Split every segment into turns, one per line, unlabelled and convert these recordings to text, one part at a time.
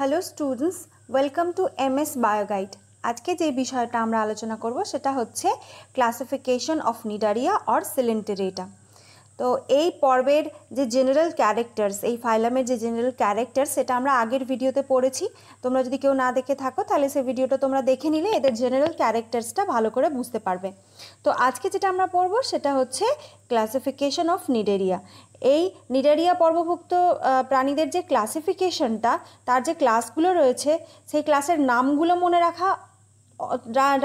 hello students welcome to M S Bioguide আজকে যে বিষয়টা আমরা আলোচনা করব সেটা হচ্ছে classification of Cnidaria or Coelenterata তো এই পর্বের যে জেনারেল ক্যারেক্টার্স এই ফাইলামের যে জেনারেল ক্যারেক্টার সেটা আমরা আগের ভিডিওতে পড়েছি তোমরা যদি কেউ না দেখে থাকো তাহলে সেই ভিডিওটা তোমরা দেখে নিলে এদের জেনারেল ক্যারেক্টার্সটা ভালো করে বুঝতে পারবে তো আজকে যেটা আমরা পড়ব সেটা হচ্ছে ক্লাসিফিকেশন অফ নিডেরিয়া এই নিডেরিয়া পর্বভুক্ত প্রাণীদের যে ক্লাসিফিকেশনটা তার যে ক্লাসগুলো রয়েছে সেই ক্লাসের নামগুলো মনে রাখা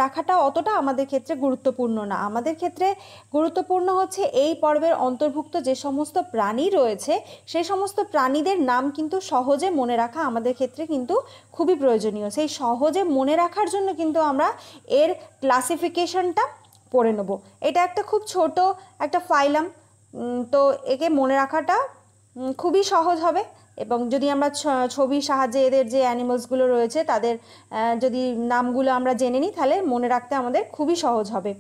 রাখাটা অতটা আমাদের ক্ষেত্রে গুরুত্বপূর্ণ না আমাদের ক্ষেত্রে গুরুত্বপূর্ণ হচ্ছে এই পর্বের অন্তর্ভুক্ত যে সমস্ত প্রাণী রয়েছে সেই সমস্ত প্রাণীদের নাম কিন্তু সহজে মনে রাখা আমাদের ক্ষেত্রে কিন্তু খুবই প্রয়োজনীয় সেই সহজে মনে রাখার জন্য কিন্তু আমরা এর ক্লাসিফিকেশনটা পড়ে নেব এটা একটা খুব ছোট একটা ফাইলাম তো একে মনে রাখাটা খুবই সহজ হবে এবং যদি আমরা ছবির সাহায্যে এদের যে অ্যানিমালসগুলো রয়েছে তাদের যদি নামগুলো আমরা জেনে নিই তাহলে মনে রাখতে আমাদের খুবই সহজ হবে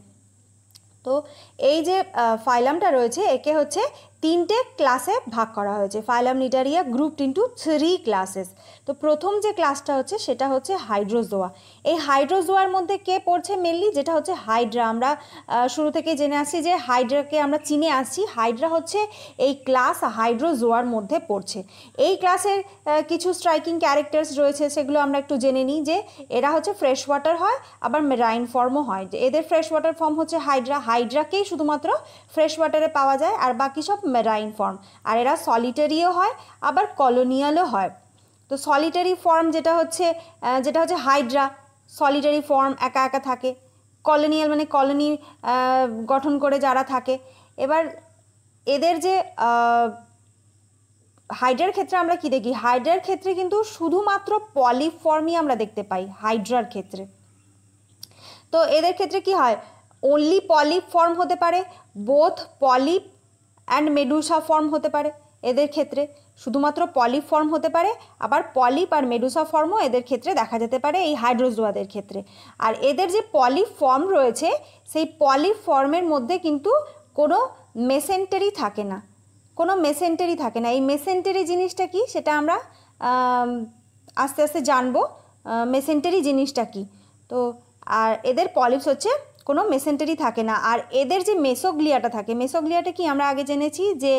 তো এই যে ফাইলামটা রয়েছে একে হচ্ছে তিনটে ক্লাসে ভাগ করা হয়েছে phylum Cnidaria group into three classes তো প্রথম যে ক্লাসটা হচ্ছে সেটা হচ্ছে হাইড্রোজোয়া এই হাইড্রোজোয়ার মধ্যে কে পড়ছে মেনলি যেটা হচ্ছে হাইড্রা আমরা শুরু থেকে জেনে আসছি যে হাইড্রাকে আমরা চিনে আসছি হাইড্রা হচ্ছে এই ক্লাস হাইড্রোজোয়ার মধ্যে পড়ছে এই ক্লাসের কিছু স্ট্রাইকিং ক্যারেক্টার্স রয়েছে সেগুলো আমরা একটু জেনে নিই যে এরা হচ্ছে ফ্রেশ ওয়াটার হয় আবার রাইন ফর্মও হয় এদের ফ্রেশ ওয়াটার ফর্ম হচ্ছে হাইড্রা হাইড্রাকেই শুধুমাত্র ফ্রেশ ওয়াটারে পাওয়া যায় আর বাকি সব মেরাইন ফর্ম আর এরা সলিটারিও হয় আবার কলোনিয়ালও হয় তো সলিটারি ফর্ম যেটা হচ্ছে যেটা হচ্ছে হাইড্রা সলিটারি ফর্ম একা একা থাকে কলোনিয়াল মানে কলোনি গঠন করে যারা থাকে এবার এদের যে হাইড্রার ক্ষেত্রে আমরা কি দেখি হাইড্রার ক্ষেত্রে কিন্তু শুধুমাত্র পলিফর্মই আমরা দেখতে পাই হাইড্রার ক্ষেত্রে তো এদের ক্ষেত্রে কি হয় অনলি পলিপ ফর্ম হতে পারে both polyp and medusa form হতে পারে এদের ক্ষেত্রে শুধুমাত্র পলিপ ফর্ম হতে পারে আবার পলিপ আর মেডুসা ফর্মও এদের ক্ষেত্রে দেখা যেতে পারে এই হাইড্রোজোয়াদের ক্ষেত্রে আর এদের যে পলিপ ফর্ম রয়েছে সেই পলিপ ফর্মের মধ্যে কিন্তু কোনো মেসেন্টারি থাকে না কোনো মেসেন্টারি থাকে না এই মেসেন্টারি জিনিসটা কি সেটা আমরা আস্তে আস্তে জানবো মেসেন্টারি জিনিসটা কি তো আর এদের পলিপস হচ্ছে কোনো মেসেন্টারি থাকে না আর এদের যে মেসোগ্লিয়াটা থাকে মেসোগ্লিয়াটা কি আমরা আগে জেনেছি যে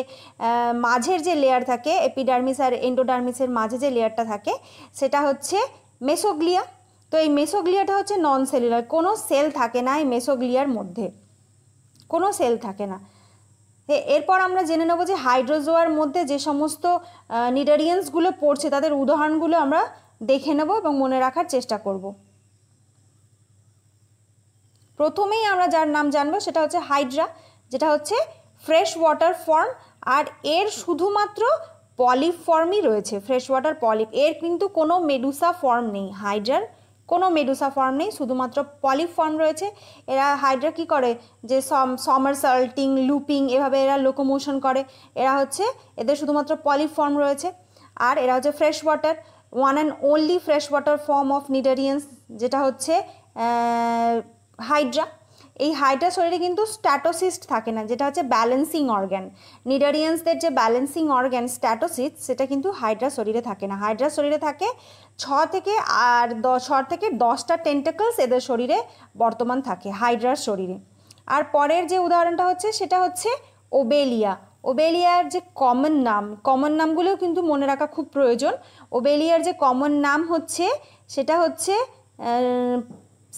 মাঝের যে লেয়ার থাকে এপিডার্মিস আর এন্ডোডার্মিসের মাঝে যে লেয়ারটা থাকে সেটা হচ্ছে মেসোগ্লিয়া তো এই মেসোগ্লিয়াটা হচ্ছে নন সেলুলার কোনো সেল থাকে না এই মেসোগ্লিয়ার মধ্যে কোনো সেল থাকে না এরপর আমরা জেনে নেব যে হাইড্রোজোয়ার মধ্যে যে সমস্ত নিডারিয়েন্সগুলো পড়ছে তাদের উদাহরণগুলো আমরা দেখে নেব এবং মনে রাখার চেষ্টা করব প্রথমেই আমরা যার নাম জানবো সেটা হচ্ছে হাইড্রা যেটা হচ্ছে ফ্রেশ ওয়াটার ফর্ম আর এর শুধুমাত্র পলিপ ফর্মই রয়েছে ফ্রেশ ওয়াটার পলিপ এর কিন্তু কোনো মেডুসা ফর্ম নেই হাইড্রার কোনো মেডুসা ফর্ম নেই শুধুমাত্র পলিপ ফর্ম রয়েছে এরা হাইড্রা কি করে যে সমার সাল্টিং লুপিং এভাবে এরা লোকোমোশন করে এরা হচ্ছে এদের শুধুমাত্র পলিপ ফর্ম রয়েছে আর এরা হচ্ছে fresh water one and only fresh water form of cnidarians যেটা হচ্ছে হাইড্রা এই হাইড্রা শরীরে কিন্তু স্ট্যাটোসিস্ট থাকে না যেটা হচ্ছে ব্যালেন্সিং অর্গ্যান নিডারিয়ান্সদের যে ব্যালেন্সিং অর্গ্যান স্ট্যাটোসিস্ট সেটা কিন্তু হাইড্রা শরীরে থাকে না হাইড্রা শরীরে থাকে ছ থেকে আর দ ছ থেকে দশটা টেন্টাকলস এদের শরীরে বর্তমান থাকে হাইড্রার শরীরে আর পরের যে উদাহরণটা হচ্ছে সেটা হচ্ছে ওবেলিয়া ওবেলিয়ার যে কমন নাম কমন নামগুলোও কিন্তু মনে রাখা খুব প্রয়োজন ওবেলিয়ার যে কমন নাম হচ্ছে সেটা হচ্ছে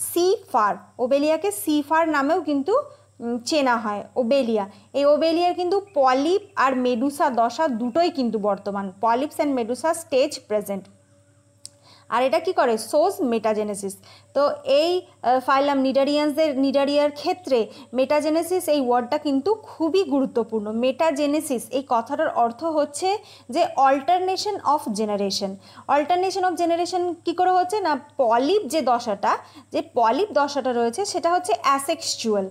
সি ফার ওবেলিয়াকে সি ফার নামেও কিন্তু চেনা হয় ওবেলিয়া এই ওবেলিয়ার কিন্তু পলিপ আর মেডুসা দশা দুটোই কিন্তু বর্তমান polyps and medusa stage present আর এটা কি করে সোজ মেটাজেনেসিস তো এই ফাইলাম নিডারিয়ানসদের নিডারিয়ার ক্ষেত্রে মেটাজেনেসিস এই ওয়ার্ডটা কিন্তু খুবই গুরুত্বপূর্ণ মেটাজেনেসিস এই কথাটার অর্থ হচ্ছে যে alternation of generation alternation of generation কি করে হচ্ছে না পলিপ যে দশাটা যে পলিপ দশাটা রয়েছে সেটা হচ্ছে অ্যাসেক্সচুয়াল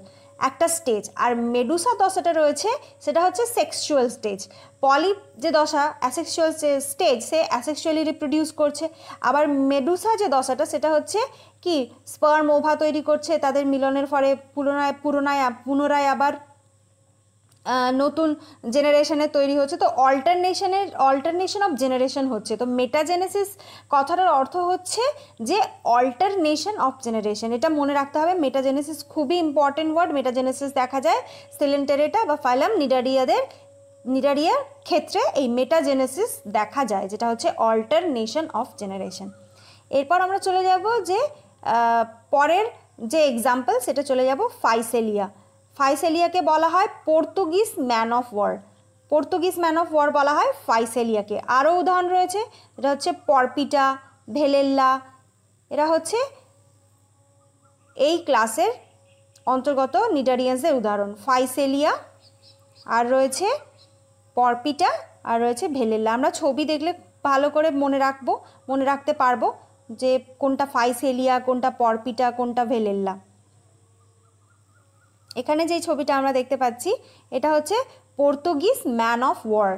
একটা স্টেজ আর মেডুসা দশাটা রয়েছে সেটা হচ্ছে সেক্সুয়াল স্টেজ পলিপ যে দশা অ্যাসেক্সুয়াল স্টেজ সে অ্যাসেক্সুয়ালি রিপ্রোডিউস করছে আবার মেডুসা যে দশাটা সেটা হচ্ছে কি স্পার্ম ওভা তৈরি করছে তাদের মিলনের ফলে পুনরায় পুনরায় পুনরায় আবার নতুন জেনারেশনের তৈরি হচ্ছে তো অল্টারনেশনের অল্টারনেশন অফ জেনারেশন হচ্ছে তো মেটাজেনেসিস কথাটার অর্থ হচ্ছে যে অল্টারনেশন অফ জেনারেশন এটা মনে রাখতে হবে মেটাজেনেসিস খুবই ইম্পর্টেন্ট ওয়ার্ড মেটাজেনেসিস দেখা যায় সিলেন্টারেটা বা ফাইলাম নিডারিয়াদের নিডারিয়ার ক্ষেত্রে এই মেটাজেনেসিস দেখা যায় যেটা হচ্ছে অল্টারনেশন অফ জেনারেশন এরপর আমরা চলে যাব যে পরের যে এক্সাম্পল সেটা চলে যাব ফাইসেলিয়া ফাইসেলিয়াকে বলা হয় Portuguese man of war Portuguese man of war বলা হয় ফাইসেলিয়াকে আরও উদাহরণ রয়েছে এটা হচ্ছে পরপিটা ভেলেল্লা এরা হচ্ছে এই ক্লাসের অন্তর্গত নিডারিয়ান্সের উদাহরণ ফাইসেলিয়া আর রয়েছে পরপিটা আর রয়েছে ভেলেল্লা আমরা ছবি দেখলে ভালো করে মনে রাখবো মনে রাখতে পারবো যে কোনটা ফাইসেলিয়া কোনটা পরপিটা কোনটা ভেলেল্লা এখানে যেই ছবিটা আমরা দেখতে পাচ্ছি এটা হচ্ছে পর্তুগিজ ম্যান অফ ওয়ার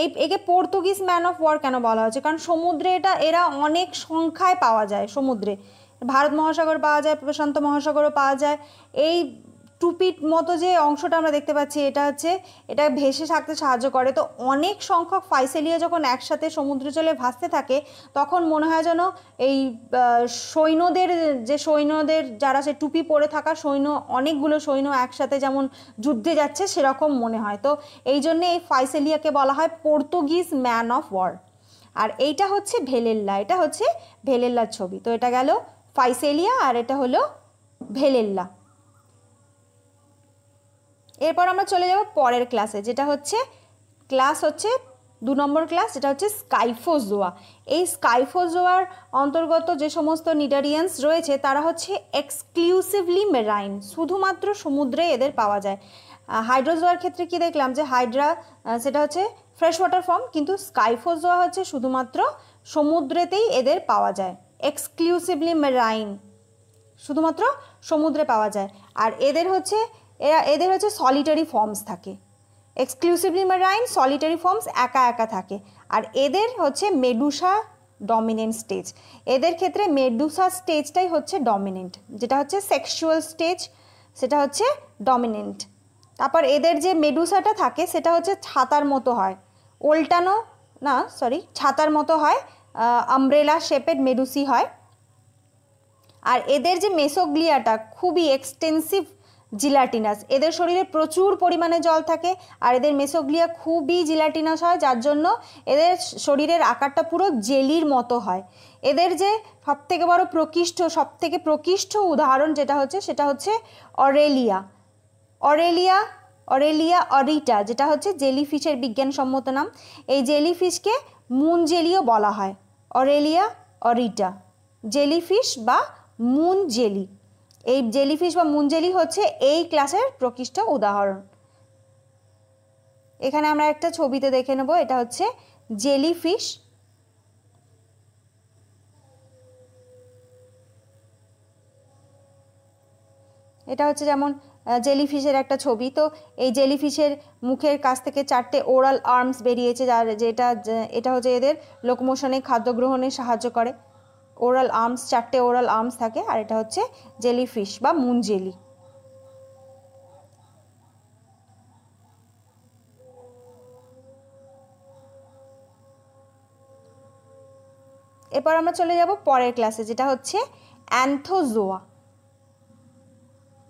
এই একে পর্তুগিজ ম্যান অফ ওয়ার কেন বলা হচ্ছে কারণ সমুদ্রে এটা এরা অনেক সংখ্যায় পাওয়া যায় সমুদ্রে ভারত মহাসাগর পাওয়া যায় প্রশান্ত মহাসাগরও পাওয়া যায় এই টুপির মতো যে অংশটা আমরা দেখতে পাচ্ছি এটা হচ্ছে এটা ভেসে থাকতে সাহায্য করে তো অনেক সংখ্যক ফাইসেলিয়া যখন একসাথে সমুদ্র জলে ভাসতে থাকে তখন মনে হয় যেন এই সৈন্যদের যে সৈন্যদের যারা সে টুপি পরে থাকা সৈন্য অনেকগুলো সৈন্য একসাথে যেমন যুদ্ধে যাচ্ছে সেরকম মনে হয় তো এই জন্যে এই ফাইসেলিয়াকে বলা হয় পর্তুগিজ ম্যান অফ ওয়ার আর এইটা হচ্ছে ভেলেল্লা এটা হচ্ছে ভেলেল্লার ছবি তো এটা গেল ফাইসেলিয়া আর এটা হলো ভেলেল্লা এরপর আমরা চলে যাব পরের ক্লাসে যেটা হচ্ছে ক্লাস হচ্ছে দু নম্বর ক্লাস যেটা হচ্ছে স্কাইফোজোয়া এই স্কাইফোজোয়ার অন্তর্গত যে সমস্ত নিডারিয়ান্স রয়েছে তারা হচ্ছে এক্সক্লুসিভলি মেরাইন শুধুমাত্র সমুদ্রে এদের পাওয়া যায় হাইড্রোজোয়ার ক্ষেত্রে কি দেখলাম যে হাইড্রা সেটা হচ্ছে ফ্রেশ ওয়াটার ফর্ম কিন্তু স্কাইফোজোয়া হচ্ছে শুধুমাত্র সমুদ্রেতেই এদের পাওয়া যায় এক্সক্লুসিভলি মেরাইন শুধুমাত্র সমুদ্রে পাওয়া যায় আর এদের হচ্ছে এরা এদের হচ্ছে সলিটারি ফর্মস থাকে এক্সক্লুসিভলি মারাইন সলিটারি ফর্মস একা একা থাকে আর এদের হচ্ছে মেডুসা ডমিনেন্ট স্টেজ এদের ক্ষেত্রে মেডুসা স্টেজটাই হচ্ছে ডমিনেন্ট যেটা হচ্ছে সেক্সুয়াল স্টেজ সেটা হচ্ছে ডমিনেন্ট তারপর এদের যে মেডুসাটা থাকে সেটা হচ্ছে ছাতার মতো হয় ওল্টানো না সরি ছাতার মতো হয় আমব্রেলা শেপের মেডুসি হয় আর এদের যে মেসোগ্লিয়াটা খুবই এক্সটেন্সিভ জিলাটিনাস এদের শরীরে প্রচুর পরিমাণে জল থাকে আর এদের মেসোগ্লিয়া খুবই জিলাটিনাস হয় যার জন্য এদের শরীরের আকারটা পুরো জেলির মতো হয় এদের যে সবথেকে বড় প্রকৃষ্ট সবথেকে প্রকৃষ্ট উদাহরণ যেটা হচ্ছে সেটা হচ্ছে অরেলিয়া অরেলিয়া অরেলিয়া অরিটা যেটা হচ্ছে জেলিফিশের বিজ্ঞানসম্মত নাম এই জেলিফিশকে মুন জেলিও বলা হয় অরেলিয়া অরিটা জেলিফিশ বা মুন জেলি এই জেলিফিশ বা মুঞ্জেলি হচ্ছে এই ক্লাসের প্রকৃষ্ট উদাহরণ এখানে আমরা একটা ছবিতে দেখে নেব এটা হচ্ছে জেলিফিশ এটা হচ্ছে যেমন জেলিফিশের একটা ছবি তো এই জেলিফিশের মুখের কাছ থেকে চারটে ওরাল আর্মস বেরিয়েছে যার যেটা এটা হচ্ছে এদের লোকমোশনে খাদ্য গ্রহণে সাহায্য করে ওরাল আর্মস চারটে ওরাল আর্মস থাকে আর এটা হচ্ছে জেলি ফিশ বা মুন জেলি এরপর আমরা চলে যাব পরের ক্লাসে যেটা হচ্ছে অ্যান্থোজোয়া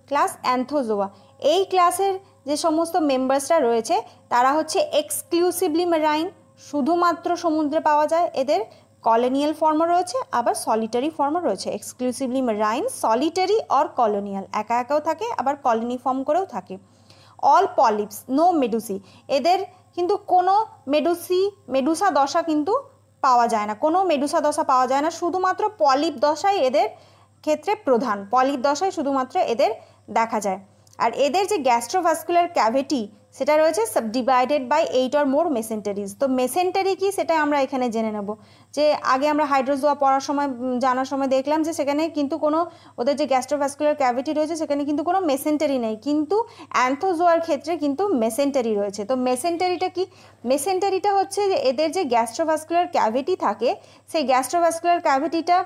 ক্লাস অ্যান্থোজোয়া এই ক্লাসের যে সমস্ত মেম্বার্সরা রয়েছে তারা হচ্ছে এক্সক্লুসিভলি মেরাইন শুধুমাত্র সমুদ্রে পাওয়া যায় এদের কলোনিয়াল ফর্মও রয়েছে আবার সলিটারি ফর্মও রয়েছে exclusively marine solitary or colonial একা একাও থাকে আবার কলোনি ফর্ম করেও থাকে অল পলিপস নো মেডুসি এদের কিন্তু কোনো মেডুসি মেডুসা দশা কিন্তু পাওয়া যায় না কোনো মেডুসা দশা পাওয়া যায় না শুধুমাত্র পলিপ দশাই এদের ক্ষেত্রে প্রধান পলিপ দশাই শুধুমাত্র এদের দেখা যায় আর এদের যে গ্যাস্ট্রোভাস্কুলার ক্যাভিটি সেটা রয়েছে divided by eight or more mesenteries তো মেসেন্টারি কি সেটা আমরা এখানে জেনে নেব যে আগে আমরা হাইড্রোজোয়া পড়ার সময় জানার সময় দেখলাম যে সেখানে কিন্তু কোনো ওদের যে গ্যাস্ট্রোভাস্কুলার ক্যাভিটি রয়েছে সেখানে কিন্তু কোনো মেসেন্টারি নেই কিন্তু অ্যান্থোজোয়ার ক্ষেত্রে কিন্তু মেসেন্টারি রয়েছে তো মেসেন্টারিটা কি মেসেন্টারিটা হচ্ছে যে এদের যে গ্যাস্ট্রোভাস্কুলার ক্যাভিটি থাকে সেই গ্যাস্ট্রোভাস্কুলার ক্যাভিটিটা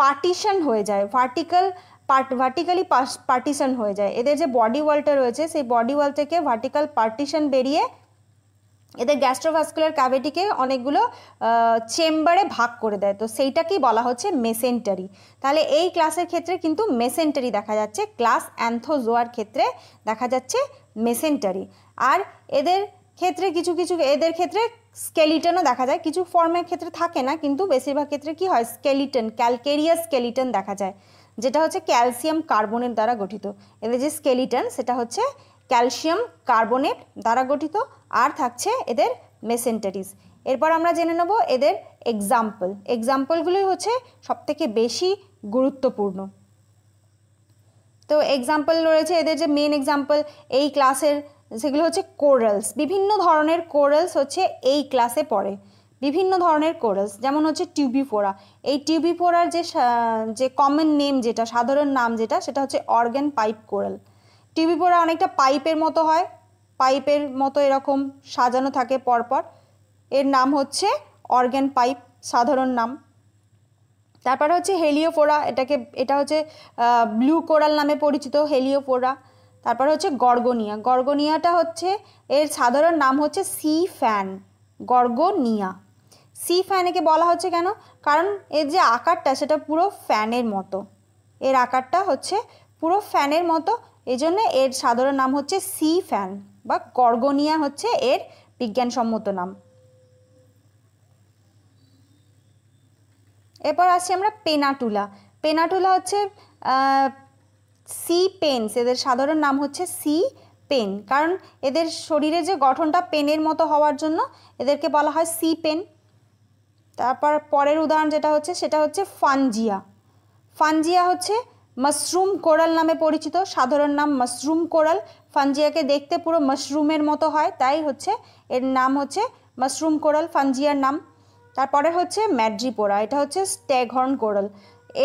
পার্টিশন হয়ে যায় ভার্টিক্যাল পার্ট ভার্টিক্যালি পার্টিশন হয়ে যায় এদের যে বডি ওয়ালটা রয়েছে সেই বডি ওয়াল থেকে ভার্টিক্যাল পার্টিশন বেরিয়ে এদের গ্যাস্ট্রোভাস্কুলার ক্যাভিটিকে অনেকগুলো চেম্বারে ভাগ করে দেয় তো সেইটাকেই বলা হচ্ছে মেসেন্টারি তাহলে এই ক্লাসের ক্ষেত্রে কিন্তু মেসেন্টারি দেখা যাচ্ছে ক্লাস অ্যান্থোজোয়ার ক্ষেত্রে দেখা যাচ্ছে মেসেন্টারি আর এদের ক্ষেত্রে কিছু কিছু এদের ক্ষেত্রে স্কেলিটনও দেখা যায় কিছু ফর্মের ক্ষেত্রে থাকে না কিন্তু বেশিরভাগ ক্ষেত্রে কি হয় স্কেলিটন ক্যালকেরিয়া স্কেলিটন দেখা যায় যেটা হচ্ছে ক্যালসিয়াম কার্বনেট দ্বারা গঠিত এদের যে স্কেলিটন সেটা হচ্ছে ক্যালসিয়াম কার্বনেট দ্বারা গঠিত আর থাকছে এদের মেসেন্টারিস এরপর আমরা জেনে নেব এদের এক্সাম্পল এক্সাম্পলগুলোই হচ্ছে সবথেকে বেশি গুরুত্বপূর্ণ তো এক্সাম্পল রয়েছে এদের যে মেন এক্সাম্পল এই ক্লাসের সেগুলো হচ্ছে কোরালস বিভিন্ন ধরনের কোরালস হচ্ছে এই ক্লাসে পড়ে বিভিন্ন ধরনের কোরাস যেমন হচ্ছে টিউবি ফোরা এই টিউবি ফোরার যে যে কমন নেম যেটা সাধারণ নাম যেটা সেটা হচ্ছে organ pipe coral Tubipora অনেকটা পাইপের মতো হয় পাইপের মতো এরকম সাজানো থাকে পরপর এর নাম হচ্ছে অর্গ্যান পাইপ সাধারণ নাম তারপরে হচ্ছে হেলিওফোরা এটাকে এটা হচ্ছে ব্লু কোরাল নামে পরিচিত হেলিওফোরা তারপর হচ্ছে গর্গনিয়া গর্গনিয়াটা হচ্ছে এর সাধারণ নাম হচ্ছে sea fan Gorgonia sea fan একে বলা হচ্ছে কেন কারণ এর যে আকারটা সেটা পুরো ফ্যানের মতো এর আকারটা হচ্ছে পুরো ফ্যানের মতো এই জন্যে এর সাধারণ নাম হচ্ছে সি ফ্যান বা কর্গনিয়া হচ্ছে এর বিজ্ঞানসম্মত নাম এরপর আসছি আমরা পেনাটুলা পেনাটুলা হচ্ছে সি পেনস এদের সাধারণ নাম হচ্ছে সি পেন কারণ এদের শরীরে যে গঠনটা পেনের মতো হওয়ার জন্য এদেরকে বলা হয় সি পেন তারপর পরের উদাহরণ যেটা হচ্ছে সেটা হচ্ছে ফানজিয়া ফানজিয়া হচ্ছে মাশরুম কোরাল নামে পরিচিত সাধারণ নাম মাশরুম কোরাল ফানজিয়াকে দেখতে পুরো মাশরুমের মতো হয় তাই হচ্ছে এর নাম হচ্ছে মাশরুম কোরাল ফানজিয়ার নাম তারপরে হচ্ছে ম্যাড্রিপোরা এটা হচ্ছে স্ট্যাঘর্ন কোরাল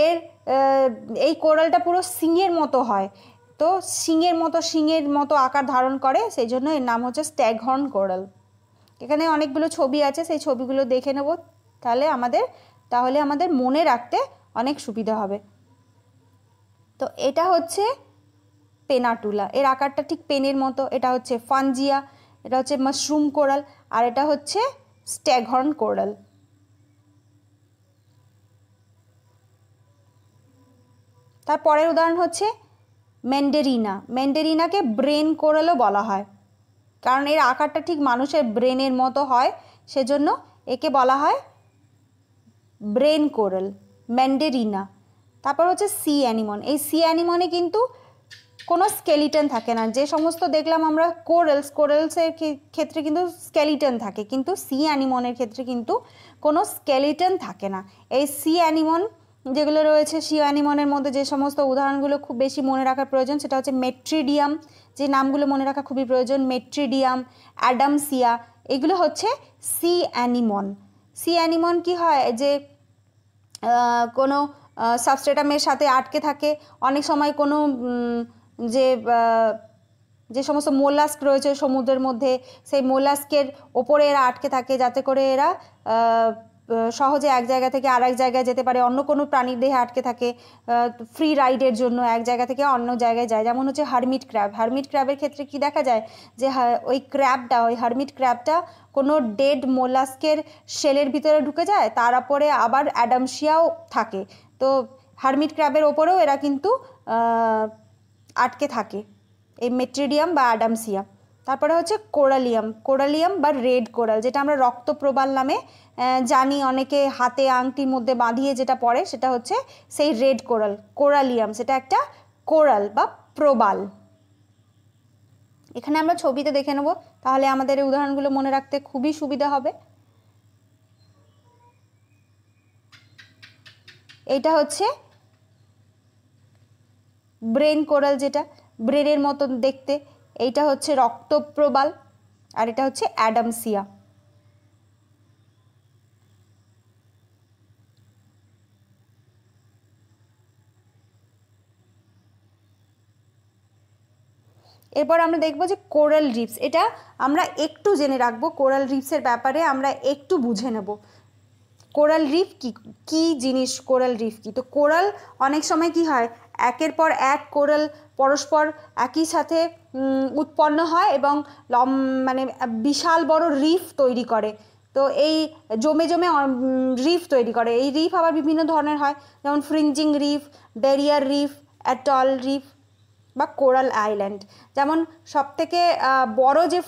এর এই কোরালটা পুরো শিঙের মতো হয় তো শিঙের মতো শিঙের মতো আকার ধারণ করে সেই জন্য এর নাম হচ্ছে স্ট্যাঘর্ন কোরাল এখানে অনেকগুলো ছবি আছে সেই ছবিগুলো দেখে নেব তাহলে আমাদের তাহলে আমাদের মনে রাখতে অনেক সুবিধা হবে তো এটা হচ্ছে পেনাটুলা এর আকারটা ঠিক পেনের মতো এটা হচ্ছে ফানজিয়া এটা হচ্ছে মাশরুম কোরাল আর এটা হচ্ছে স্ট্যাঘর্ন কোরাল তার পরের উদাহরণ হচ্ছে ম্যান্ডেরিনা ম্যান্ডেরিনাকে ব্রেন কোরালও বলা হয় কারণ এর আকারটা ঠিক মানুষের ব্রেনের মতো হয় সেজন্য একে বলা হয় ব্রেন কোরাল ম্যান্ডেরিনা তারপর হচ্ছে সি অ্যানিমন এই সি অ্যানিমনে কিন্তু কোনো স্কেলিটন থাকে না যে সমস্ত দেখলাম আমরা কোরেলস কোরেলসের ক্ষেত্রে কিন্তু স্কেলিটন থাকে কিন্তু সি অ্যানিমনের ক্ষেত্রে কিন্তু কোনো স্কেলিটন থাকে না এই সি অ্যানিমন যেগুলো রয়েছে সি অ্যানিমনের মধ্যে যে সমস্ত উদাহরণগুলো খুব বেশি মনে রাখার প্রয়োজন সেটা হচ্ছে মেট্রিডিয়াম যে নামগুলো মনে রাখা খুবই প্রয়োজন মেট্রিডিয়াম অ্যাডামসিয়া এগুলো হচ্ছে সি অ্যানিমন সি অ্যানিমন কি হয় যে কোনো সাবস্ট্রেটামের সাথে আটকে থাকে অনেক সময় কোনো যে যে সমস্ত মোলাস্ক রয়েছে সমুদ্রের মধ্যে সেই মোলাস্কের ওপরে এরা আটকে থাকে যাতে করে এরা সহজে এক জায়গা থেকে আর এক জায়গায় যেতে পারে অন্য কোনো প্রাণীর দেহে আটকে থাকে ফ্রি রাইডের জন্য এক জায়গা থেকে অন্য জায়গায় যায় যেমন হচ্ছে হারমিট ক্র্যাব হারমিট ক্র্যাবের ক্ষেত্রে কি দেখা যায় যে ওই ক্র্যাবটা ওই হারমিট ক্র্যাবটা কোনো ডেড মোলাস্কের সেলের ভিতরে ঢুকে যায় তারপরে আবার অ্যাডামশিয়াও থাকে তো হারমিট ক্র্যাবের ওপরেও এরা কিন্তু আটকে থাকে এই মেট্রিডিয়াম বা অ্যাডামসিয়া তারপরে হচ্ছে কোরালিয়াম কোরালিয়াম বা রেড কোরাল যেটা আমরা রক্তপ্রবাল নামে জানি অনেকে হাতে আংটির মধ্যে বাঁধিয়ে যেটা পড়ে সেটা হচ্ছে সেই রেড কোরাল কোরালিয়াম সেটা একটা কোরাল বা প্রবাল এখানে আমরা ছবিতে দেখে নেব তাহলে আমাদের এই উদাহরণগুলো মনে রাখতে খুবই সুবিধা হবে এটা হচ্ছে ব্রেন কোরাল যেটা ব্রেনের মতন দেখতে এইটা হচ্ছে রক্তপ্রবাল আর এটা হচ্ছে অ্যাডামসিয়া এরপর আমরা দেখব যে কোরাল রিপস এটা আমরা একটু জেনে রাখবো কোরাল রিপসের ব্যাপারে আমরা একটু বুঝে নেব কোরাল রিফ কি কি জিনিস কোরাল রিফ কি তো কোরাল অনেক সময় কি হয় একের পর এক কোরাল পরস্পর একই সাথে উৎপন্ন হয় এবং লম মানে বিশাল বড় রিফ তৈরি করে তো এই জমে জমে রিফ তৈরি করে এই রিফ আবার বিভিন্ন ধরনের হয় যেমন fringing reef barrier reef atoll reef বা কোরাল আইল্যান্ড যেমন সবথেকে বড় যে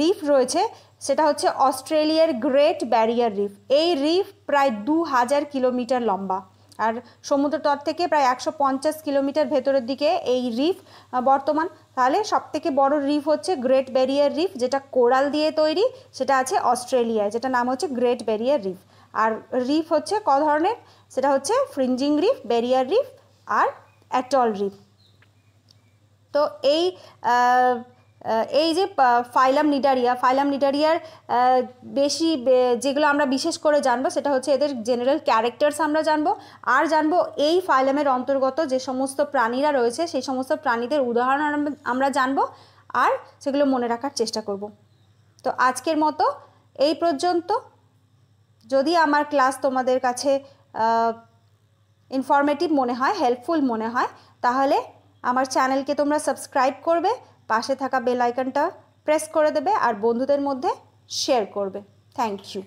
রিফ রয়েছে সেটা হচ্ছে অস্ট্রেলিয়ার গ্রেট ব্যারিয়ার রিফ এই রিফ প্রায় দু হাজার কিলোমিটার লম্বা আর সমুদ্র তট থেকে প্রায় একশো পঞ্চাশ কিলোমিটার ভেতরের দিকে এই রিফ বর্তমান তাহলে সবথেকে বড় রিফ হচ্ছে গ্রেট ব্যারিয়ার রিফ যেটা কোরাল দিয়ে তৈরি সেটা আছে অস্ট্রেলিয়ায় যেটা নাম হচ্ছে গ্রেট ব্যারিয়ার রিফ আর রিফ হচ্ছে ক ধরনের সেটা হচ্ছে ফ্রিঞ্জিং রিফ ব্যারিয়ার রিফ আর অ্যাটল রিফ তো এই এই যে ফাইলাম নিডারিয়া ফাইলাম নিডারিয়ার বেশি যেগুলো আমরা বিশেষ করে জানবো সেটা হচ্ছে এদের জেনারেল ক্যারেক্টার্স আমরা জানবো আর জানবো এই ফাইলামের অন্তর্গত যে সমস্ত প্রাণীরা রয়েছে সেই সমস্ত প্রাণীদের উদাহরণ আমরা জানবো আর সেগুলো মনে রাখার চেষ্টা করব তো আজকের মতো এই পর্যন্ত যদি আমার ক্লাস তোমাদের কাছে ইনফরমেটিভ মনে হয় হেল্পফুল মনে হয় তাহলে আমার চ্যানেলকে তোমরা সাবস্ক্রাইব করবে পাশে থাকা বেল আইকনটা প্রেস করে দেবে আর বন্ধুদের মধ্যে শেয়ার করবে থ্যাংক ইউ